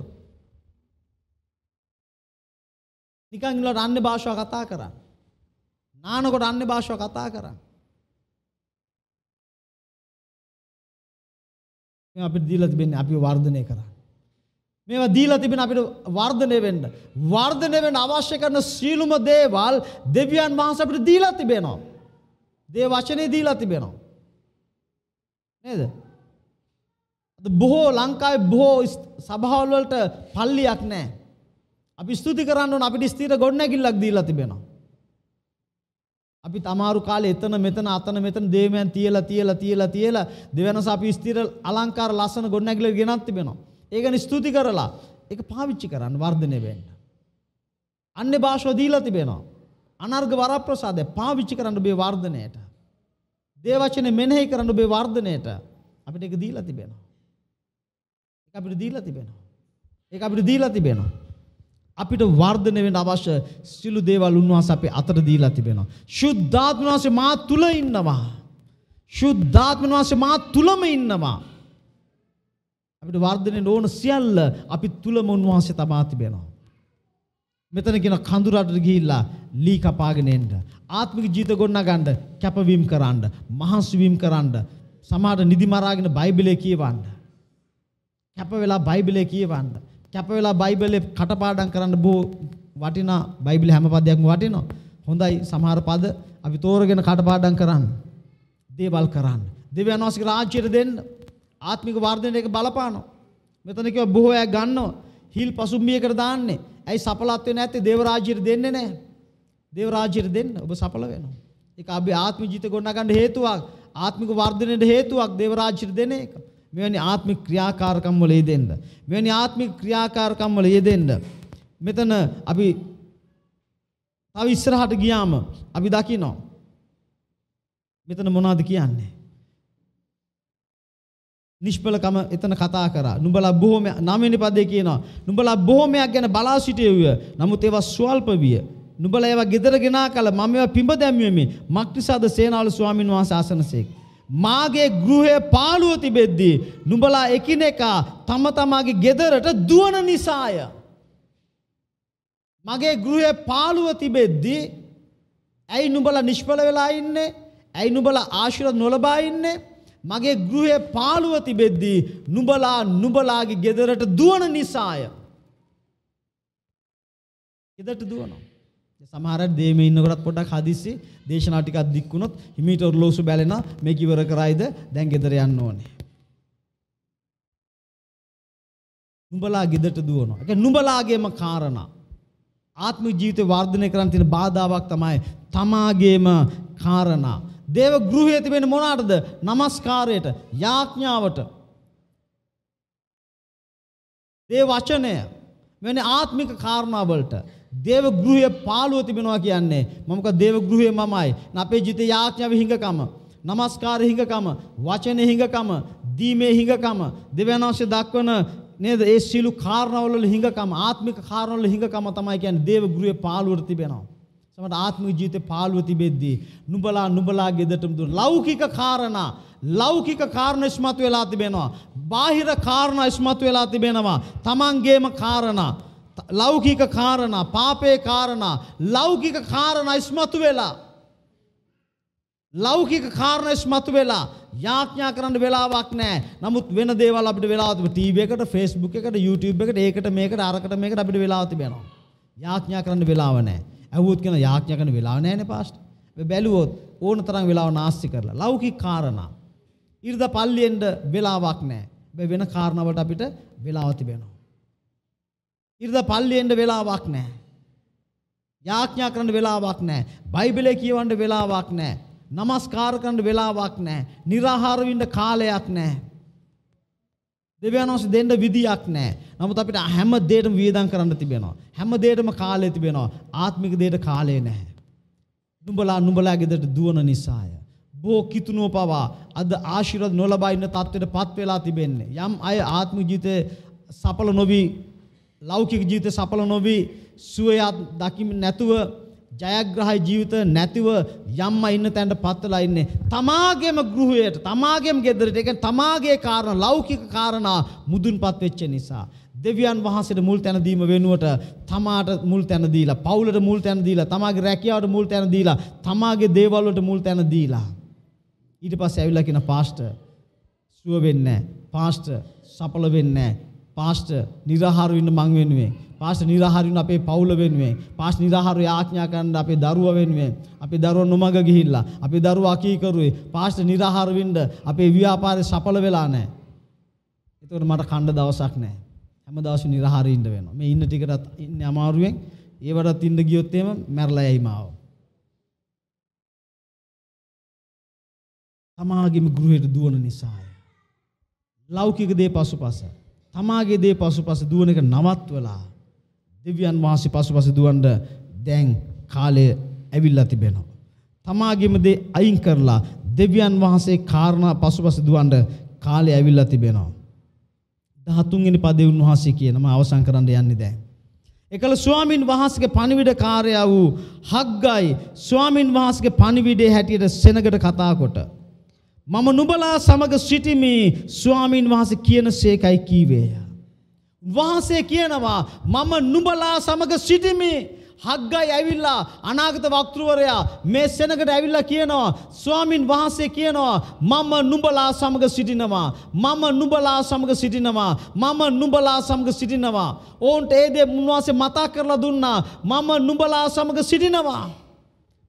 නිකන් ඉල රන්නේ භාෂාව කතා කරා. නානකොට අන්නේ භාෂාව කතා කරා. මේ අපිට දීලා තිබෙන්නේ අපි වර්ධනය කරා. මේවා දීලා තිබෙන අපිට වර්ධනය වෙන්න වර්ධනය වෙන්න අවශ්‍ය කරන සීලුම දේවල් දෙවියන් වහන්සේ අපිට දීලා තිබෙනවා. දේ වචනේ දීලා තිබෙනවා. නේද? අද බොහෝ ලංකාවේ බොහෝ සභාවල් වලට පල්ලියක් නැහැ. අපි ස්තුති කරන්න ඕන අපිට ස්ථිර ගොඩනැගිල්ලක් දීලා තිබෙනවා. අපි තමාරු කාලේ එතන මෙතන අතන මෙතන දේවයන් තියලා තියලා තියලා තියලා දෙවෙනස අපි ස්ථිර අලංකාර ලස්සන ගොඩනැගිල්ල ගෙනත් තිබෙනවා. ඒකනි ස්තුති කරලා ඒක පාවිච්චි කරන්න වර්ධනය වෙන්න. අන්නේ භාෂාව දීලා තිබෙනවා. අනර්ග වරප්‍රසාදය පාවිච්චි කරන්න ඔබේ වර්ධනයට. දේවචනේ මෙනෙහි කරන්න ඔබේ වර්ධනයට අපිට ඒක දීලා තිබෙනවා. ඒක අපිට දීලා තිබෙනවා. ඒක අපිට දීලා තිබෙනවා. අපිට වර්ධනය වෙන්න අවශ්‍ය සිළු දේවල් උන්වහන්සේ අපේ අතට දීලා තිබෙනවා. ශුද්ධාත්ම වහන්සේ මා තුල ඉන්නවා. ශුද්ධාත්ම වහන්සේ මා තුලම ඉන්නවා. අපිට වර්ධනය ඕන සියල්ල අපි තුලම උන්වහන්සේ තබා තිබෙනවා. මෙතන කියන කඳුරට ගිහිල්ලා ලී කපාගෙන එන්න. ආත්මික ජීවිත ගොඩනගන්න, කැපවීම කරන්න, මහන්සි වීම කරන්න, සමහර නිදි මරාගෙන බයිබලයේ කියවන්න. කැප වෙලා බයිබලයේ කියවන්න. කැප වෙලා බයිබලයේ කටපාඩම් කරන්න බොහෝ වටිනා බයිබලයේ හැම පදයක්ම වටිනවා. හොඳයි සමහර පද අපි තෝරගෙන කටපාඩම් කරන්න. දේවල් කරන්න. දෙවියන් වහන්සේගේ රාජ්‍යයට දෙන්න. ආත්මික වර්ධනයට ඒක බලපානවා. මෙතන කියව බොහෝ අය ගන්නවා. හිල් පසුම්බියකට දාන්නේ. ඇයි සපලත් වෙන්නේ නැත්තේ? දේවරාජ්‍යයට දෙන්නේ නැහැ. දේවරාජ්‍යයට දෙන්න ඔබ සපල වෙනවා. ඒක අපි ආත්මික ජීවිත ගොඩනගන්න හේතුවක්. ආත්මික වර්ධනයට හේතුවක් දේවරාජ්‍යයට දෙන එක. මෙවැනි ආත්මික ක්‍රියාකාරකම් වල යෙදෙන්න. මෙවැනි ආත්මික ක්‍රියාකාරකම් වල යෙදෙන්න. මෙතන අපි තව ඉස්සරහට ගියාම අපි දකිනවා. මෙතන මොනවද කියන්නේ? නිෂ්පලකම එතන කතා කරා. නුඹලා බොහොම නවවෙනි පදේ කියනවා. නුඹලා බොහොමයක් ගැන බලා සිටියේය. නමුත් ඒවා ස්වල්ප විය. නුඹලා ඒවා gedara ගෙනා කල මම ඒවා පිඹ දැම්මෙමි. මක්තිසාද සේනාවල ස්වාමින් වහන්සේ ආසනසේක. මාගේ ගෘහයේ පාළුව තිබෙද්දී නුඹලා එකිනෙකා තම තමාගේ gedaraට දුවන නිසාය. මගේ ගෘහයේ පාළුව තිබෙද්දී ඇයි නුඹලා නිෂ්පල වෙලා ඉන්නේ? ඇයි නුඹලා ආශිර්වාද නොලබා ඉන්නේ? මගේ ගෘහය පාළුව තිබෙද්දී නුඹලා නුඹලාගේ ගෙදරට දුවන නිසාය. ගෙදරට දුවනවා. සමහර දේ මේ ඉන්නකොටත් පොඩ්ඩක් හදිස්සි දේශනා ටිකක් දික් වුණොත් හිමීට ඔරලෝසු බැලෙනවා මේක ඉවර කරයිද දැන් ගෙදර යන්න ඕනේ. නුඹලා ගෙදරට දුවනවා. ඒක නුඹලාගේම කාරණා. ආත්ම ජීවිතේ වර්ධනය කරන්න තියෙන බාධාවක් තමයි තමාගේම කාරණා. දේව ගෘහයේ තිබෙන මොනටද? নমස්කාරයට, යාඥාවට. දේ වචනය වෙන ආත්මික කාරණා වලට දේව ගෘහයේ පාළුව තිබෙනවා කියන්නේ මමක දේව ගෘහයේ මමයි. අපේ ජීවිතයේ යාඥාවේ හිඟකම, নমස්කාර හිඟකම, වචනේ හිඟකම, දීමේ හිඟකම, දෙවියන්වන්සේ දක්වන නේද? ඒ සීළු කාරණාවල හිඟකම, ආත්මික කාරණාවල හිඟකම තමයි කියන්නේ දේව ගෘහයේ පාළුවට තිබෙනවා. සමට ආත්ම ජීවිත පාලුව තිබෙද්දී නුඹලා නුඹලා ගෙදටම දුන්න ලෞකික කාරණා ලෞකික කාරණ ඉස්මතු වෙලා තිබෙනවා බාහිර කාරණ ඉස්මතු වෙලා තිබෙනවා තමන්ගේම කාරණා ලෞකික කාරණා පාපේ කාරණා ලෞකික කාරණා ඉස්මතු වෙලා ලෞකික කාරණ ඉස්මතු වෙලා යාඥා කරන්න වෙලාවක් නැහැ. නමුත් වෙන දේවල් අපිට වෙලා තිබෙනවා. ටීවී එකට, Facebook එකට, YouTube එකට, ඒකට මේකට, අරකට මේකට අපිට වෙලා තිබෙනවා. යාඥා කරන්න වෙලාව නැහැ. ඇහුවොත් කියන යාඥා කරන වෙලාව නැහැ නේ පාස්ටර්. බැලුවොත් ඕන තරම් වෙලාව නාස්ති කරලා ලෞකික කාරණා. ඉරිදා පල්ලියෙන්ද වෙලාවක් නැහැ. වෙන කාරණාවලට අපිට වෙලාව තිබෙනවා. ඉරිදා පල්ලියෙන්ද වෙලාවක් නැහැ. යාඥා කරන්න වෙලාවක් නැහැ. බයිබලේ කියවන්න වෙලාවක් නැහැ. නමස්කාර කරන්න වෙලාවක් නැහැ. निराහාර වින්න කාලයක් නැහැ. දෙවියන් වහන්සේ දෙන්න විදියක් නැහැ. නමුත් අපිට හැම දෙයකම වියදම් කරන්න තිබෙනවා. හැම දෙයකම කාලය තිබෙනවා. ආත්මික දෙයට කාලය නැහැ. නුඹලා නුඹලා ගෙදරට දුවන නිසාය. බෝ කිතුනුව පවා අද ආශිර්වාද නොලබා ඉන්න තත්ත්වයට පත් වෙලා තිබෙන්නේ. යම් අය ආත්ම ජීවිතේ සඵල නොවි ලෞකික ජීවිතේ සඵල නොවි සුවය දකින්න නැතුව ජයග්‍රහයි ජීවිත නැතිව යම්ම ඉන්න තැනට පත්වලා ඉන්නේ. තමාගේම ගෘහයට, තමාගේම ගෙදරට, ඒ තමාගේ කාරණා, ලෞකික කාරණා මුදුන්පත් වෙච්ච නිසා. දෙවියන් වහන්සේට මුල් තැන දීම වෙනුවට තමාට මුල් තැන දීලා, පවුලට මුල් තැන දීලා, තමාගේ රැකියාවට මුල් තැන දීලා, තමාගේ දේවල් වලට මුල් තැන දීලා. ඊට පස්සේ ඇවිල්ලා කියන පාස්ටර් සුව වෙන්නේ නැහැ. පාස්ටර් සඵල වෙන්නේ නැහැ. පාස්ටර් නිරහාරු වෙන්න මං වෙනුවෙන්. පාස්ටර් නිරාහාරින් අපේ පවුල වෙනුවෙන් පාස්ටර් නිරාහාරය ආඥා කරන්න අපේ දරුවා වෙනුවෙන් අපේ දරුවා නොමග ගිහිල්ලා අපේ දරුවා අකීකරුවේ පාස්ටර් නිරාහාර වෙන්න අපේ ව්‍යාපාරේ සඵල වෙලා නැහැ. ඒතකොට මට කණ්ඩ දවසක් නැහැ. හැමදාසෙම නිරාහාරී ඉන්න වෙනවා. මේ ඉන්න ටිකටත් ඉන්නේ අමාරුවෙන්. ඒවටත් ඉන්න ගියොත් එහෙම මැරලා යයි මාව. තමාගේම ගෘහයට දුවන නිසාය. ලෞකික දේ පසුපස. තමාගේ දේ පසුපස දුවන එක නවත්වලා දෙවියන් වහන්සේ පසුපස දුවන්න දැන් කාලය ඇවිල්ලා තිබෙනවා. තමාගේම දේ අයින් කරලා දෙවියන් වහන්සේ කාරණා පසුපස දුවන්න කාලය ඇවිල්ලා තිබෙනවා. 13 වෙනි පදේ උන්වහන්සේ කියනවා අවසන් කරන්න යන්නේ දැන්. එකල ස්වාමින් වහන්සේගේ පණිවිඩ කාර්යය වූ හග්ගයි ස්වාමින් වහන්සේගේ පණිවිඩේ හැටියට සෙනගට කතා කොට මම නුඹලා සමග සිටිමි ස්වාමින් වහන්සේ කියන සේකයි කීවේය වහන්සේ කියනවා මම නුඹලා සමග සිටිමි හග්ගයි ඇවිල්ලා අනාගත වක්තෘවරයා මේ සෙනකට ඇවිල්ලා කියනවා ස්වාමින් වහන්සේ කියනවා මම නුඹලා සමග සිටිනවා මම නුඹලා සමග සිටිනවා මම නුඹලා සමග සිටිනවා ඕන්ට ඒ දේ මුන්වහන්සේ මතක් කරලා දුන්නා මම නුඹලා සමග සිටිනවා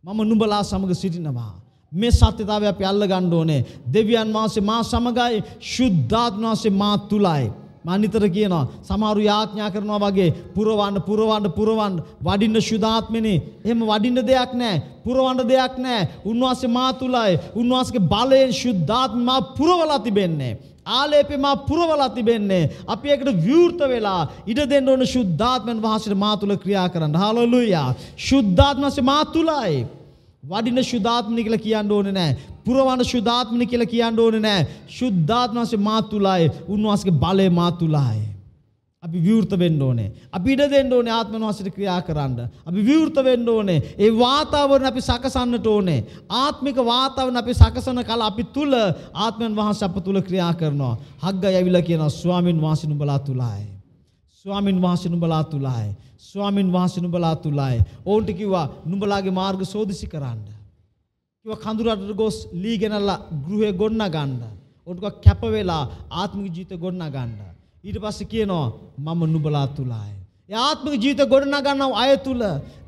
මම නුඹලා සමග සිටිනවා මේ සත්‍යතාවය අපි අල්ල ගන්න ඕනේ දෙවියන් වහන්සේ මා සමගයි ශුද්ධාත්ම වහන්සේ මා තුලයි මම නිතර කියනවා සමහරු යාඥා කරනවා වගේ පුරවන්න පුරවන්න පුරවන්න වඩින්න සුදාත්මනේ එහෙම වඩින්න දෙයක් නැහැ පුරවන්න දෙයක් නැහැ උන්වහන්සේ මා තුලයි උන්වහන්සේගේ බලයෙන් සුද්ධාත්මා පුරවලා තිබෙන්නේ ආලේපේ මා පුරවලා තිබෙන්නේ අපි ඒකට විවෘත වෙලා ඉඩ දෙන්න ඕන සුද්ධාත්මන් වහන්සේට මා තුල ක්‍රියා කරන්න හලෙලූයා සුද්ධාත්මන් වහන්සේ මා තුලයි වඩින ශුද්ධාත්මනි කියලා කියන්න ඕනේ නැහැ. පුරවන ශුද්ධාත්මනි කියලා කියන්න ඕනේ නැහැ. ශුද්ධාත්මනසේ මාතුලයි, උන්වහන්සේගේ බලය මාතුලයි. අපි විවෘත වෙන්න ඕනේ. අපි ඉඩ දෙන්න ඕනේ ආත්මනවාසිට ක්‍රියා කරන්න. අපි විවෘත වෙන්න ඕනේ. ඒ වාතාවරණ අපි සකසන්නට ඕනේ. ආත්මික වාතාවරණ අපි සකසන කල අපි තුල ආත්මයන් වහන්සේ අප තුල ක්‍රියා කරනවා. හග්ගය ඇවිල්ලා කියනවා ස්වාමින් වහන්සේ නුඹලා තුලයි. ස්වාමින් වහන්සේ නුඹලා තුලයි. ස්වාමින් වහන්සේ නුඹලා තුලයි. ඔවුන්ට කිව්වා නුඹලාගේ මාර්ග සෝදිසි කරන්න. කිව්වා කඳුරට ගොස් ලී ගෙනල්ලා ගෘහය ගොන්න ගන්න. ඔන්ට කැප වෙලා ආත්මික ජීවිත ගොන්න ගන්න. ඊට පස්සේ කියනවා මම නුඹලා තුලයි. ආත්මික ජීවිත ගොඩනගන්නව අය තුල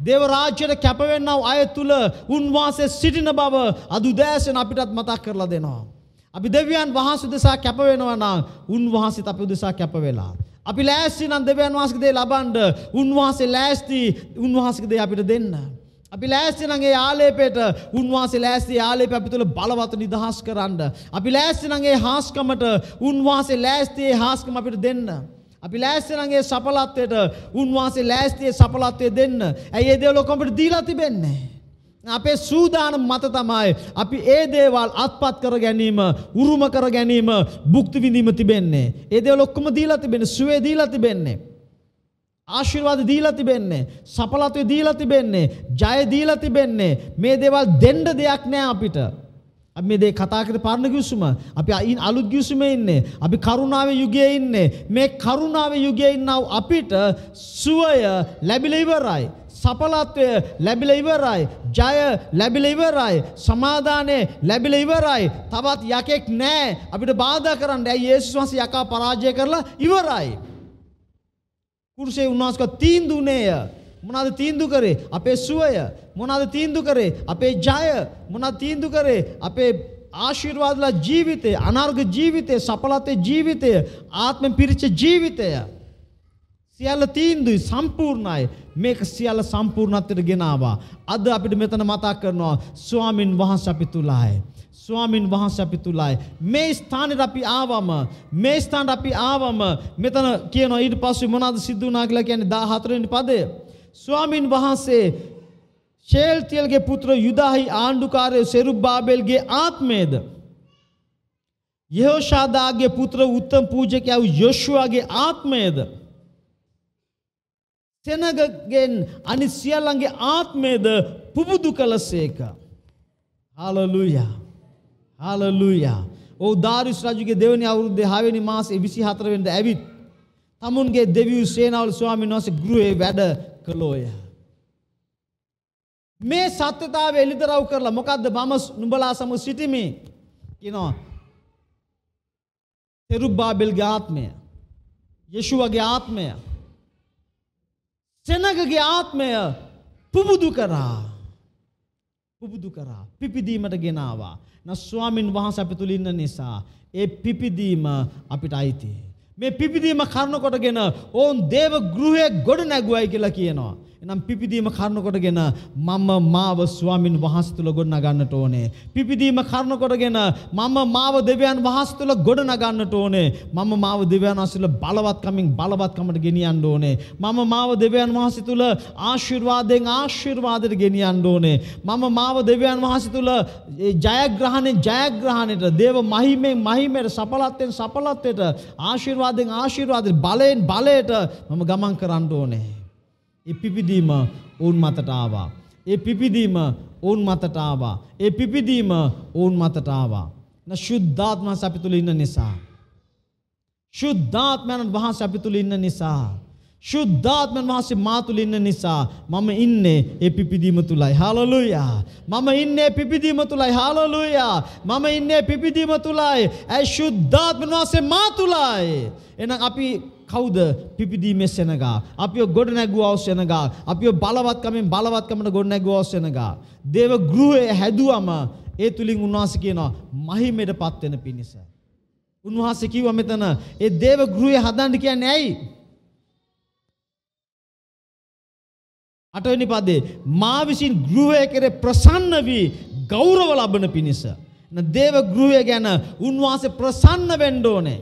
දේව රාජ්‍යයට කැපවෙන්නව අය තුල උන්වහන්සේ සිටින බව අදුදෑසෙන් අපිටත් මතක් කරලා දෙනවා. අපි දෙවියන් වහන්සේ දෙසා කැප වෙනවා නම් උන්වහන්සේත් අපි උදෙසා කැප වෙලා. අපි ලෑස්ති නම් දෙවියන් වහන්සේගේ දේ ලබන්න උන්වහන්සේ ලෑස්ති උන්වහන්සේගේ දේ අපිට දෙන්න. අපි ලෑස්ති නම් ඒ ආලේපයට උන්වහන්සේ ලෑස්ති ආලේප අපි තුල බලවත් නිදහස් කරන්න. අපි ලෑස්ති නම් ඒ හාස්කමට උන්වහන්සේ ලෑස්ති ඒ හාස්කම අපිට දෙන්න. අපි ලෑස්ති නම් ඒ සඵලත්වයට උන්වහන්සේ ලෑස්ති ඒ සඵලත්වය දෙන්න. ඇයි ඒ දේවල් ඔක්කොම අපිට දීලා තිබෙන්නේ? අපේ සූදානම් මත තමයි අපි ඒ දේවල් අත්පත් කර ගැනීම, උරුම කර ගැනීම, භුක්ති විඳීම තිබෙන්නේ. ඒ දේවල් ඔක්කොම දීලා තිබෙන්නේ, සුවේ දීලා තිබෙන්නේ. ආශිර්වාද දීලා තිබෙන්නේ, සඵලත්වය දීලා තිබෙන්නේ, ජය දීලා තිබෙන්නේ. මේ දේවල් දෙන්න දෙයක් නෑ අපිට. අපි මේ දේ කතා කරේ පරණ ගිවිසුම. අපි අලුත් ගිවිසුමේ ඉන්නේ. අපි කරුණාවේ යුගයේ ඉන්නේ. මේ කරුණාවේ යුගයේ ඉන්නව අපිට සුවය ලැබිලා ඉවරයි. සඵලත්වය ලැබිලා ඉවරයි. ජය ලැබිලා ඉවරයි. සමාදානය ලැබිලා ඉවරයි. තවත් යකෙක් නැහැ අපිට බාධා කරන්න. ඇයි යේසුස් වහන්සේ යකා පරාජය කරලා ඉවරයි. කුරුසේ උන්වහන්සේ තීන්දුවනේය. මොනවද තීන්දුව කරේ? අපේ සුවය. මොනවද තීන්දුව කරේ? අපේ ජය. මොනවද තීන්දුව කරේ? අපේ ආශිර්වාදලා ජීවිතය, අනර්ග ජීවිතය, සඵලත්වයේ ජීවිතය, ආත්මෙන් පිරිච්ච ජීවිතය. සියල්ල තීන්දුවයි සම්පූර්ණයි. මේක සියල්ල සම්පූර්ණත්වයට ගෙනාවා. අද අපිට මෙතන මතක් කරනවා ස්වාමින් වහන්සේ අපි තුලයි. ස්වාමින් වහන්සේ අපි තුලයි මේ ස්ථානෙට අපි ආවම මේ ස්ථානට අපි ආවම මෙතන කියනවා ඊට පස්සේ මොනවද සිද්ධ වුණා කියලා කියන්නේ 14 වෙනි පදය ස්වාමින් වහන්සේ ෂේල්තියල්ගේ පුත්‍ර යුදාහි ආණ්ඩුකාරය සෙරුබ්බාබෙල්ගේ ආත්මයේද යහෝෂාදාගේ පුත්‍ර උත්තම පූජකයා යොෂුවාගේ ආත්මයේද තෙනගගෙන් අනි සියල්ලන්ගේ ආත්මේද පුබුදු කළසේක. හාලලුයා. හාලලුයා. ඕ ධාරිස් රජුගේ දෙවනි අවුරුද්දේ 6 වෙනි මාසේ 24 වෙනිදා ඇවිත් තමුන්ගේ දෙවියන් සේනාවල ස්වාමීන් වහන්සේ ගෘහේ වැඩ කළෝය. මේ සත්‍යතාවය එළිදරව් කරලා මොකද්ද මම නුඹලා සමග සිටිමි කියනවා. තෙරුබ්බාබෙල්ගේ ආත්මය. යේෂුවගේ ආත්මය සෙනගගේ ආත්මය පුබුදු කරා පුබුදු කරා පිපිදීමට ගෙනවා. නස්වාමින් වහන්ස අපි තුළ ඉන්න නිසා ඒ පිපිදීම අපිට අයිති. මේ පිපිදීම කරනකොටගෙන ඔවුන් දේව ගෘහය ගොඩ නැගුවයි කියලා කියනවා. එනම් පිපිදීම කරුණ කොටගෙන මම මාව ස්වාමින් වහන්සේ තුල ගොඩ නගන්නට ඕනේ. පිපිදීම කරුණ කොටගෙන මම මාව දෙවියන් වහන්සේ තුල ගොඩ නගන්නට ඕනේ. මම මාව දෙවියන් වහන්සේ තුල බලවත්කමින් බලවත්කමට ගෙනියන්න ඕනේ. මම මාව දෙවියන් වහන්සේ තුල ආශිර්වාදයෙන් ආශිර්වාදයට ගෙනියන්න ඕනේ. මම මාව දෙවියන් වහන්සේ තුල ජයග්‍රහණයෙන් ජයග්‍රහණයට දේව මහිමෙන් මහිමයට සඵලත්වයෙන් සඵලත්වයට ආශිර්වාදයෙන් ආශිර්වාදයට බලයෙන් බලයට මම ගමන් කරන්න ඕනේ. ඒ පිපිදීම ඔවුන් මතට ආවා. ඒ පිපිදීම ඔවුන් මතට ආවා. ඒ පිපිදීම ඔවුන් මතට ආවා. න ශුද්ධාත්ම අපි තුල ඉන්න නිසා. ශුද්ධාත්මයන් වහන්සේ අපි තුල ඉන්න නිසා. ශුද්ධාත්මයන් වහන්සේ මා තුල ඉන්න නිසා මම ඉන්නේ ඒ පිපිදීම තුලයි. හalleluya. මම ඉන්නේ පිපිදීම තුලයි. හalleluya. මම ඉන්නේ පිපිදීම තුලයි. ඒ ශුද්ධාත්මයන් වහන්සේ මා තුලයි. එහෙනම් අපි කවුද? පිපිදීමේ සෙනගා. අපිව ගොඩ නැගුවා සෙනගා. අපිව බලවත්කමෙන් බලවත්කමට ගොඩ නැගුවා සෙනගා. දේව ගෘහය හැදුවම ඒ තුලින් උන්වහන්සේ කියනවා මහිමයටපත් වෙන පිණිස. උන්වහන්සේ කිව්වා මෙතන ඒ දේව ගෘහය හදන්න කියන්නේ ඇයි? අටවෙනි පදේ මා විසින් ගෘහය කෙරේ ප්‍රසන්න වී ගෞරව ලබන පිණිස. දේව ගෘහය ගැන උන්වහන්සේ ප්‍රසන්න වෙන්න ඕනේ.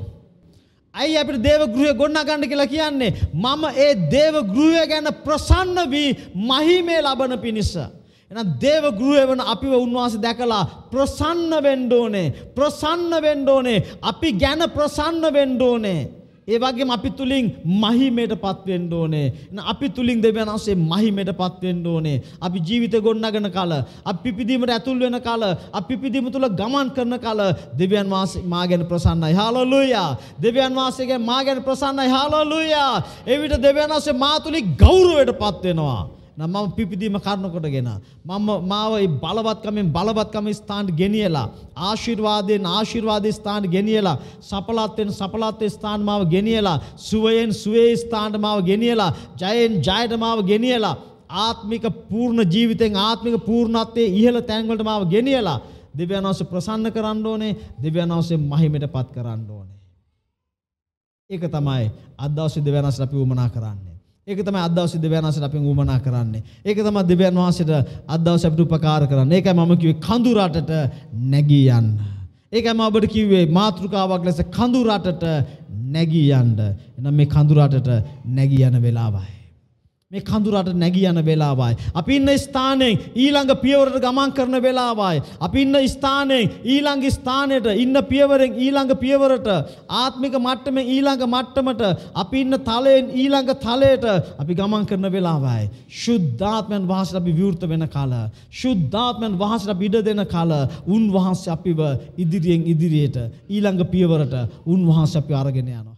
ඇයි අපිට දේවගෘහය ගොඩනගන්න කියලා කියන්නේ මම ඒ දේවගෘහය ගැන ප්‍රසන්න වී මහිමේ ලබන පිණිස එහෙනම් දේවගෘහය වන අපිව උන්වහන්සේ දැකලා ප්‍රසන්න වෙන්න ඕනේ ප්‍රසන්න වෙන්න ඕනේ අපි ගැන ප්‍රසන්න වෙන්න ඕනේ ඒ වගේම අපි තුලින් මහිමයට පත්වෙන්න ඕනේ. අපි තුලින් දෙවියන් වහන්සේ මහිමයට පත්වෙන්න ඕනේ. අපි ජීවිත ගොඩනගන කල, අපි පිපිදීමට ඇතුල් වෙන කල, අපි පිපිදීම තුල ගමන් කරන කල දෙවියන් වහන්සේ මා ගැන ප්‍රසන්නයි. හalleluya. දෙවියන් වහන්සේගේ මා ගැන ප්‍රසන්නයි. හalleluya. එවිට දෙවියන් වහන්සේ මා තුලින් ගෞරවයට පත්වෙනවා. නම් මම පිපිදීම කරන කොටගෙන මම මාව ඒ බලවත්කමෙන් බලවත්කම ස්ථානට ගෙනියලා ආශිර්වාදයෙන් ආශිර්වාදී ස්ථානට ගෙනියලා සපලත්වෙන් සපලත් ස්ථාන මාව ගෙනියලා සුවයෙන් සුවේ ස්ථානට මාව ගෙනියලා ජයෙන් ජයට මාව ගෙනියලා ආත්මික පූර්ණ ජීවිතෙන් ආත්මික පූර්ණත්වයේ ඉහළ තැන්වලට මාව ගෙනියලා දෙවියන් වහන්සේ ප්‍රසන්න කරන්න ඕනේ දෙවියන් වහන්සේ මහිමයට පත් කරන්න ඕනේ ඒක තමයි අද දවසේ දෙවියන් වහන්සේ අපි වමනා කරන්නේ ඒක තමයි අද දවසේ දෙවියන් වහන්සේට අපෙන් උමනා කරන්නේ. ඒක තමයි දෙවියන් වහන්සේට අද දවසේ අපිට උපකාර කරන්නේ. ඒකයි මම කිව්වේ කඳු රටට නැගී යන්න. ඒකයි මම ඔබට කිව්වේ මාතෘකාවක් ලෙස කඳු රටට නැගී යන්න. එහෙනම් මේ කඳු රටට නැගී යන වෙලාවයි. මේ කඳුරට නැගී යන වෙලාවයි. අපි ඉන්න ස්ථානයෙන් ඊළඟ පියවරට ගමන් කරන වෙලාවයි. අපි ඉන්න ස්ථානයෙන් ඊළඟ ස්ථානයට ඉන්න පියවරෙන් ඊළඟ පියවරට ආත්මික මට්ටමේ ඊළඟ මට්ටමට අපි ඉන්න තලයෙන් ඊළඟ තලයට අපි ගමන් කරන වෙලාවයි. ශුද්ධාත්මයන් වහන්සේට අපි විවෘත වෙන කල, ශුද්ධාත්මයන් වහන්සේට අපි ඉඩ දෙන කල, උන්වහන්සේ අපිව ඉදිරියෙන් ඉදිරියට ඊළඟ පියවරට උන්වහන්සේ අපි අරගෙන යනවා.